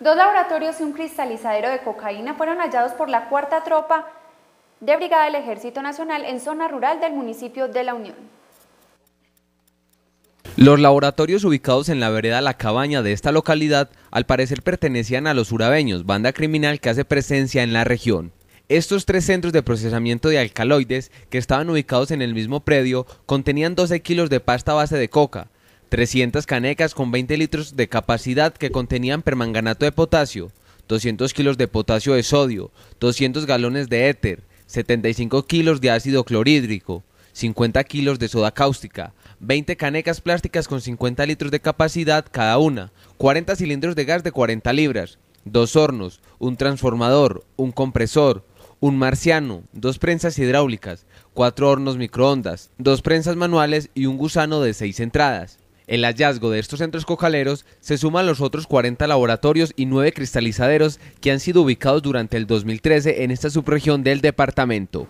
Dos laboratorios y un cristalizadero de cocaína fueron hallados por la cuarta tropa de Brigada del Ejército Nacional en zona rural del municipio de La Unión. Los laboratorios ubicados en la vereda La Cabaña de esta localidad al parecer pertenecían a los urabeños, banda criminal que hace presencia en la región. Estos tres centros de procesamiento de alcaloides, que estaban ubicados en el mismo predio, contenían 12 kilos de pasta base de coca, 300 canecas con 20 litros de capacidad que contenían permanganato de potasio, 200 kilos de potasio de sodio, 200 galones de éter, 75 kilos de ácido clorhídrico, 50 kilos de soda cáustica, 20 canecas plásticas con 50 litros de capacidad cada una, 40 cilindros de gas de 40 libras, dos hornos, un transformador, un compresor, un marciano, dos prensas hidráulicas, cuatro hornos microondas, dos prensas manuales y un gusano de 6 entradas. El hallazgo de estos centros cojaleros se suma a los otros 40 laboratorios y 9 cristalizaderos que han sido ubicados durante el 2013 en esta subregión del departamento.